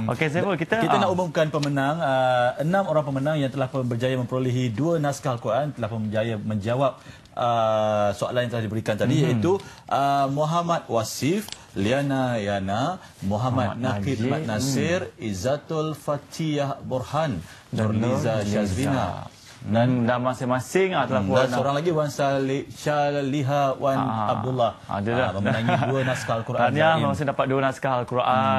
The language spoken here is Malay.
Hmm. Okey, Saiful, kita kita uh. nak ah. umumkan pemenang uh, enam orang pemenang yang telah berjaya memperolehi dua naskah Al-Quran telah berjaya menjawab uh, soalan yang telah diberikan tadi hmm. iaitu uh, Muhammad Wasif, Liana Yana, Muhammad, Muhammad Naqib Mat Nasir, hmm. Izatul Fatiyah Burhan, Nurliza Syazrina. Hmm. Dan, dan masing-masing adalah hmm, dan seorang lagi Wan Salih Shaliha Wan Aa, Abdullah ada dah memenangi dua naskah Al-Quran Tahniah masih dapat dua naskah Al-Quran hmm.